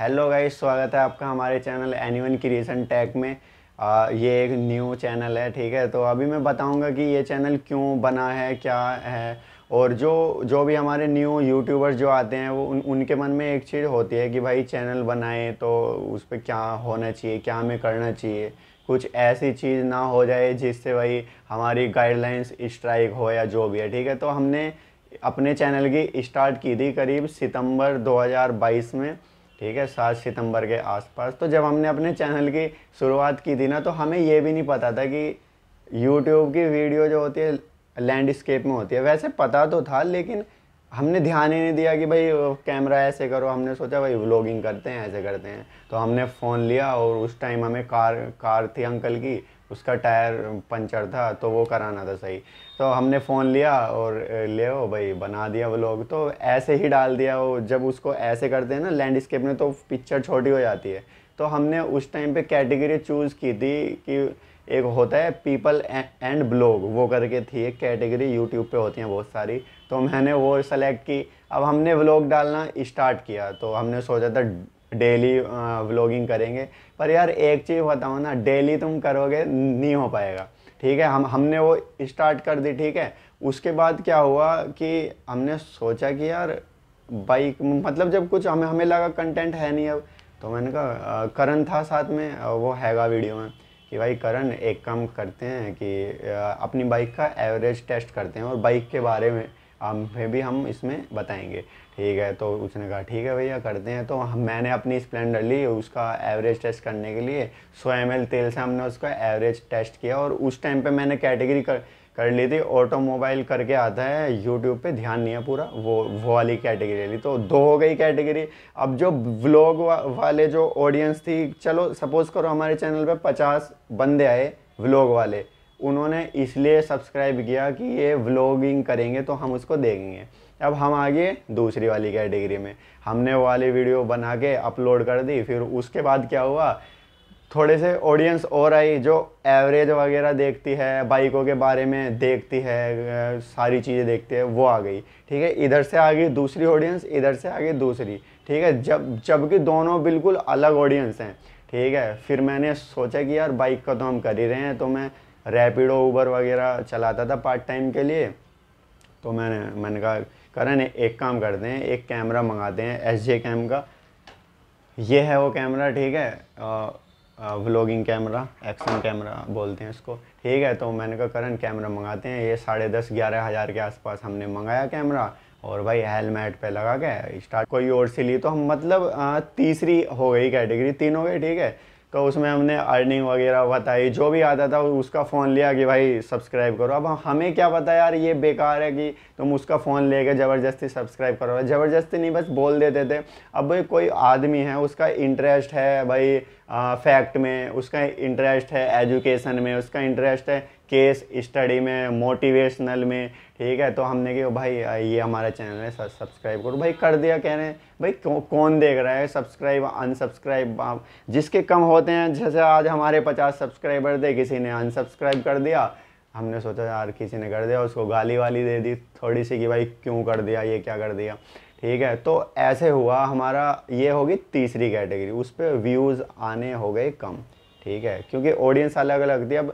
hello guys स्वागत है आपका हमारे चैनल एनी क्रिएशन टैक में आ, ये एक न्यू चैनल है ठीक है तो अभी मैं बताऊंगा कि ये चैनल क्यों बना है क्या है और जो जो भी हमारे न्यू यूट्यूबर्स जो आते हैं वो उन, उनके मन में एक चीज़ होती है कि भाई चैनल बनाएं तो उस पर क्या होना चाहिए क्या हमें करना चाहिए कुछ ऐसी चीज़ ना हो जाए जिससे भाई हमारी गाइडलाइंस स्ट्राइक हो या जो भी है ठीक है तो हमने अपने चैनल की स्टार्ट की थी करीब सितंबर 2022 में ठीक है सात सितंबर के आसपास तो जब हमने अपने चैनल की शुरुआत की थी ना तो हमें ये भी नहीं पता था कि यूट्यूब की वीडियो जो होती है लैंडस्केप में होती है वैसे पता तो था लेकिन हमने ध्यान ही नहीं दिया कि भाई कैमरा ऐसे करो हमने सोचा भाई व्लॉगिंग करते हैं ऐसे करते हैं तो हमने फ़ोन लिया और उस टाइम हमें कार कार थी अंकल की उसका टायर पंचर था तो वो कराना था सही तो हमने फ़ोन लिया और ले ओ भाई बना दिया वो लोग तो ऐसे ही डाल दिया वो जब उसको ऐसे करते हैं ना लैंडस्केप में तो पिक्चर छोटी हो जाती है तो हमने उस टाइम पे कैटेगरी चूज़ की थी कि एक होता है पीपल एंड ब्लॉग वो करके थी एक कैटेगरी यूट्यूब पे होती हैं बहुत सारी तो मैंने वो सेलेक्ट की अब हमने ब्लॉग डालना स्टार्ट किया तो हमने सोचा था डेली व्लॉगिंग करेंगे पर यार एक चीज़ बताओ ना डेली तुम करोगे नहीं हो पाएगा ठीक है हम हमने वो स्टार्ट कर दी ठीक है उसके बाद क्या हुआ कि हमने सोचा कि यार बाइक मतलब जब कुछ हमें हमें लगा कंटेंट है नहीं अब तो मैंने कहा करण था साथ में वो हैगा वीडियो में कि भाई करण एक काम करते हैं कि अपनी बाइक का एवरेज टेस्ट करते हैं और बाइक के बारे में अब फिर भी हम इसमें बताएंगे ठीक है तो उसने कहा ठीक है भैया करते हैं तो हम मैंने अपनी स्प्लेंडर ली उसका एवरेज टेस्ट करने के लिए सौ एम तेल से हमने उसका एवरेज टेस्ट किया और उस टाइम पे मैंने कैटेगरी कर कर ली थी ऑटोमोबाइल करके आता है यूट्यूब पे ध्यान नहीं है पूरा वो वो वाली कैटेगरी ली तो दो हो गई कैटेगरी अब जो व्लॉग वा, वाले जो ऑडियंस थी चलो सपोज़ करो हमारे चैनल पर पचास बंदे आए व्लॉग वाले उन्होंने इसलिए सब्सक्राइब किया कि ये व्लॉगिंग करेंगे तो हम उसको देखेंगे अब हम आगे दूसरी वाली कैटेगरी में हमने वो वाली वीडियो बना के अपलोड कर दी फिर उसके बाद क्या हुआ थोड़े से ऑडियंस और आई जो एवरेज वगैरह देखती है बाइकों के बारे में देखती है सारी चीज़ें देखती है वो आ गई ठीक है इधर से आ गई दूसरी ऑडियंस इधर से आ गई दूसरी ठीक है जब जबकि दोनों बिल्कुल अलग ऑडियंस हैं ठीक है फिर मैंने सोचा कि यार बाइक का तो हम कर ही रहे हैं तो मैं रैपिडो ऊबर वगैरह चलाता था पार्ट टाइम के लिए तो मैंने मैंने कहा करें एक काम करते हैं एक कैमरा मंगाते हैं एस जे कैम का ये है वो कैमरा ठीक है व्लॉगिंग कैमरा एक्शन कैमरा बोलते हैं इसको ठीक है तो मैंने कहा करण कैमरा मंगाते हैं ये साढ़े दस ग्यारह हज़ार के आसपास हमने मंगाया कैमरा और भाई हेलमेट पे लगा के स्टार्ट कोई और से ली तो हम मतलब आ, तीसरी हो गई कैटेगरी तीन हो गई ठीक है तो उसमें हमने अर्निंग वगैरह बताई जो भी आता था उसका फ़ोन लिया कि भाई सब्सक्राइब करो अब हमें क्या पता यार ये बेकार है कि तुम उसका फ़ोन लेके ज़बरदस्ती सब्सक्राइब करो ज़बरदस्ती नहीं बस बोल देते थे अब भाई कोई आदमी है उसका इंटरेस्ट है भाई फैक्ट में उसका इंटरेस्ट है एजुकेशन में उसका इंटरेस्ट है केस स्टडी में मोटिवेशनल में ठीक है तो हमने कहा भाई ये हमारा चैनल है सब्सक्राइब करो भाई कर दिया कह रहे हैं भाई कौन देख रहा है सब्सक्राइब अनसब्सक्राइब जिसके कम होते हैं जैसे आज हमारे पचास सब्सक्राइबर थे किसी ने अनसब्सक्राइब कर दिया हमने सोचा यार किसी ने कर दिया उसको गाली वाली दे दी थोड़ी सी कि भाई क्यों कर दिया ये क्या कर दिया ठीक है तो ऐसे हुआ हमारा ये होगी तीसरी कैटेगरी उस पर व्यूज़ आने हो गए कम ठीक है क्योंकि ऑडियंस अलग अलग थी अब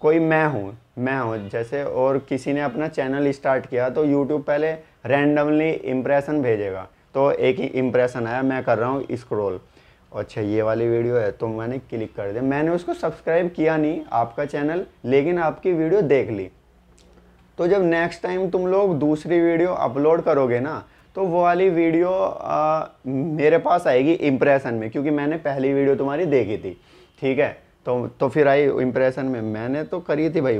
कोई मैं हूँ मैं हूँ जैसे और किसी ने अपना चैनल स्टार्ट किया तो यूट्यूब पहले रैंडमली इम्प्रेशन भेजेगा तो एक ही इम्प्रेशन आया मैं कर रहा हूँ स्क्रोल अच्छा ये वाली वीडियो है तो मैंने क्लिक कर दिया मैंने उसको सब्सक्राइब किया नहीं आपका चैनल लेकिन आपकी वीडियो देख ली तो जब नेक्स्ट टाइम तुम लोग दूसरी वीडियो अपलोड करोगे ना तो वो वाली वीडियो आ, मेरे पास आएगी इम्प्रेशन में क्योंकि मैंने पहली वीडियो तुम्हारी देखी थी ठीक है तो तो फिर आई इम्प्रेशन में मैंने तो करी थी भाई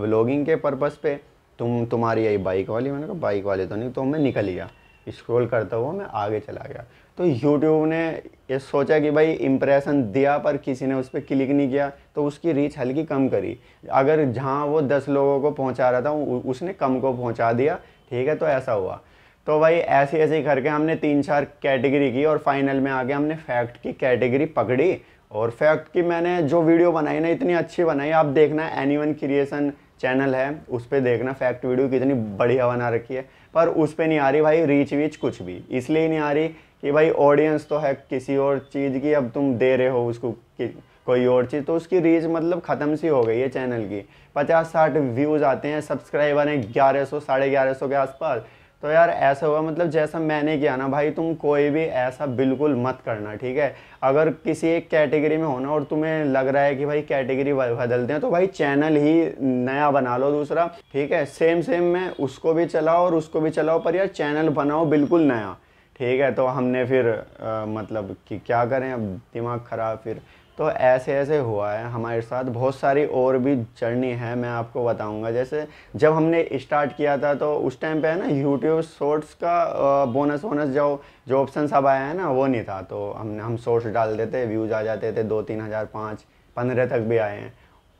व्लॉगिंग के पर्पज़ पे तुम तुम्हारी आई बाइक वाली मैंने कहा बाइक वाली तो नहीं तो मैं निकल गया स्क्रॉल करता हुआ मैं आगे चला गया तो यूट्यूब ने ये सोचा कि भाई इम्प्रेशन दिया पर किसी ने उस पर क्लिक नहीं किया तो उसकी रीच हल्की कम करी अगर जहाँ वो दस लोगों को पहुँचा रहा था उसने कम को पहुँचा दिया ठीक है तो ऐसा हुआ तो भाई ऐसे ऐसे करके हमने तीन चार कैटेगरी की और फाइनल में आके हमने फैक्ट की कैटेगरी पकड़ी और फैक्ट की मैंने जो वीडियो बनाई ना इतनी अच्छी बनाई आप देखना एनी वन क्रिएशन चैनल है उस पर देखना फैक्ट वीडियो कितनी बढ़िया बना रखी है पर उस पर नहीं आ रही भाई रीच वीच कुछ भी इसलिए नहीं आ रही कि भाई ऑडियंस तो है किसी और चीज़ की अब तुम दे रहे हो उसको कोई और चीज़ तो उसकी रीच मतलब ख़त्म सी हो गई है चैनल की पचास साठ व्यूज़ आते हैं सब्सक्राइबर हैं ग्यारह सौ साढ़े ग्यारह सौ के आसपास तो यार ऐसा हुआ मतलब जैसा मैंने किया ना भाई तुम कोई भी ऐसा बिल्कुल मत करना ठीक है अगर किसी एक कैटेगरी में होना और तुम्हें लग रहा है कि भाई कैटेगरी बदलते हैं तो भाई चैनल ही नया बना लो दूसरा ठीक है सेम सेम में उसको भी चलाओ और उसको भी चलाओ पर यार चैनल बनाओ बिल्कुल नया ठीक है तो हमने फिर आ, मतलब कि क्या करें अब दिमाग ख़राब फिर तो ऐसे ऐसे हुआ है हमारे साथ बहुत सारी और भी जर्नी है मैं आपको बताऊंगा जैसे जब हमने स्टार्ट किया था तो उस टाइम पे है ना यूट्यूब शॉर्ट्स का बोनस वोनस जो जो ऑप्शन सब आया है ना वो नहीं था तो हमने हम शॉर्ट्स डाल देते व्यूज़ आ जाते थे दो तीन हज़ार पाँच पंद्रह तक भी आए हैं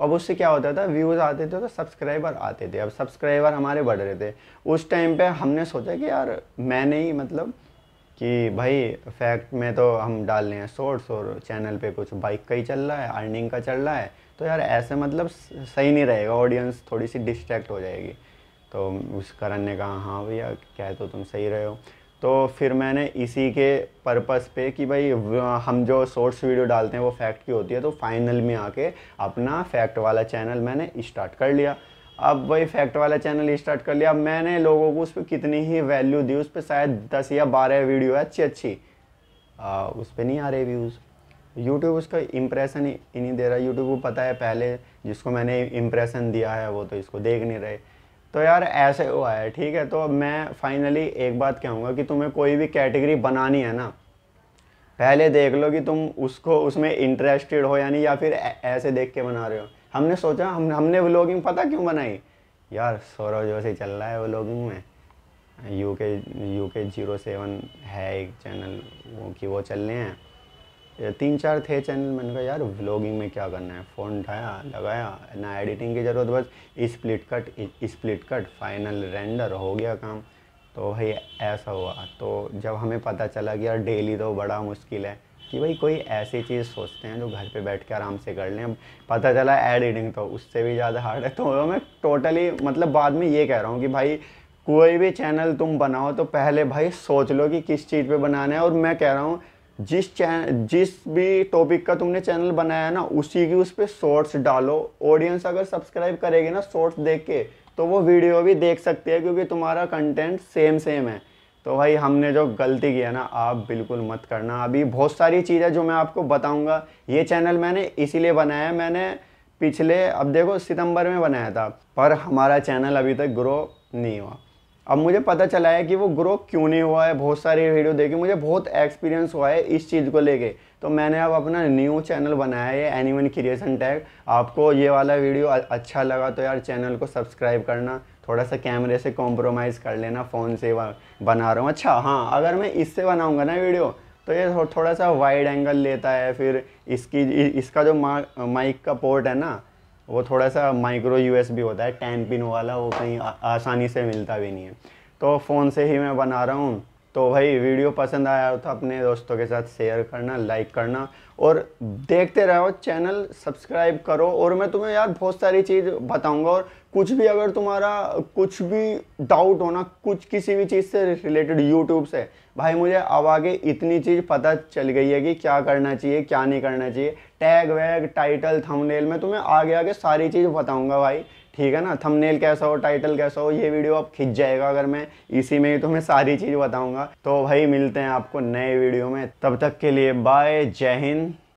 अब उससे क्या होता था व्यूज़ आते थे तो सब्सक्राइबर आते थे अब सब्सक्राइबर हमारे बढ़ रहे थे उस टाइम पे हमने सोचा कि यार मैंने ही मतलब कि भाई फैक्ट में तो हम डाल रहे हैं सोर्स और चैनल पे कुछ बाइक का ही चल रहा है अर्निंग का चल रहा है तो यार ऐसे मतलब सही नहीं रहेगा ऑडियंस थोड़ी सी डिस्ट्रैक्ट हो जाएगी तो उस करण ने कहा हाँ भैया क्या तो तुम सही रहे हो तो फिर मैंने इसी के पर्पस पे कि भाई हम जो सोर्स वीडियो डालते हैं वो फैक्ट की होती है तो फाइनल में आके अपना फैक्ट वाला चैनल मैंने स्टार्ट कर लिया अब वही फैक्ट वाला चैनल स्टार्ट कर लिया अब मैंने लोगों को उस पर कितनी ही वैल्यू दी उस पर शायद दस या बारह वीडियो है अच्छी अच्छी आ, उस पर नहीं आ रहे व्यूज़ यूट्यूब उसका इम्प्रेशन ही नहीं दे रहा यूट्यूब को पता है पहले जिसको मैंने इम्प्रेशन दिया है वो तो इसको देख नहीं रहे तो यार ऐसे हुआ है ठीक है तो अब मैं फाइनली एक बात कहूँगा कि तुम्हें कोई भी कैटेगरी बनानी है ना पहले देख लो कि तुम उसको उसमें इंटरेस्टेड हो यानी या फिर ऐसे देख के बना रहे हो हमने सोचा हम हमने व्लॉगिंग पता क्यों बनाई यार सौरव जो से चल रहा है व्लॉगिंग में यू के यू के जीरो सेवन है एक चैनल वो कि वो चल रहे हैं तीन चार थे चैनल मैंने कहा यार व्लॉगिंग में क्या करना है फ़ोन उठाया लगाया ना एडिटिंग की ज़रूरत बस split cut split cut final render हो गया काम तो भाई ऐसा हुआ तो जब हमें पता चला कि यार डेली तो बड़ा मुश्किल है कि भाई कोई ऐसी चीज़ सोचते हैं जो घर पे बैठ के आराम से कर लें पता चला एड रीडिंग तो उससे भी ज़्यादा हार्ड है तो मैं टोटली मतलब बाद में ये कह रहा हूँ कि भाई कोई भी चैनल तुम बनाओ तो पहले भाई सोच लो कि किस चीज़ पे बनाना है और मैं कह रहा हूँ जिस चैन जिस भी टॉपिक का तुमने चैनल बनाया ना उसी की उस पर शॉर्ट्स डालो ऑडियंस अगर सब्सक्राइब करेगी ना शॉर्ट्स देख के तो वो वीडियो भी देख सकती है क्योंकि तुम्हारा कंटेंट सेम सेम है तो भाई हमने जो गलती की है ना आप बिल्कुल मत करना अभी बहुत सारी चीज़ें जो मैं आपको बताऊंगा ये चैनल मैंने इसीलिए बनाया मैंने पिछले अब देखो सितंबर में बनाया था पर हमारा चैनल अभी तक ग्रो नहीं हुआ अब मुझे पता चला है कि वो ग्रो क्यों नहीं हुआ है बहुत सारी वीडियो देखी मुझे बहुत एक्सपीरियंस हुआ है इस चीज़ को लेके तो मैंने अब अपना न्यू चैनल बनाया है एनिमन क्रिएशन टैग आपको ये वाला वीडियो अच्छा लगा तो यार चैनल को सब्सक्राइब करना थोड़ा सा कैमरे से कॉम्प्रोमाइज़ कर लेना फ़ोन से बना रहा हूँ अच्छा हाँ अगर मैं इससे बनाऊँगा ना वीडियो तो ये थोड़ा सा वाइड एंगल लेता है फिर इसकी इसका जो माइक का पोर्ट है ना वो थोड़ा सा माइक्रो यूएसबी होता है टेन पिन वाला वो कहीं आसानी से मिलता भी नहीं है तो फ़ोन से ही मैं बना रहा हूँ तो भाई वीडियो पसंद आया हो तो अपने दोस्तों के साथ शेयर करना लाइक करना और देखते रहो चैनल सब्सक्राइब करो और मैं तुम्हें यार बहुत सारी चीज़ बताऊंगा और कुछ भी अगर तुम्हारा कुछ भी डाउट होना कुछ किसी भी चीज़ से रिलेटेड यूट्यूब से भाई मुझे अब आगे इतनी चीज़ पता चल गई है कि क्या करना चाहिए क्या नहीं करना चाहिए टैग वैग टाइटल थमनेल में तुम्हें आगे आगे सारी चीज़ बताऊँगा भाई ठीक है ना थंबनेल कैसा हो टाइटल कैसा हो ये वीडियो आप खिंच जाएगा अगर मैं इसी में ही तुम्हें तो सारी चीज़ बताऊंगा तो भाई मिलते हैं आपको नए वीडियो में तब तक के लिए बाय जय हिंद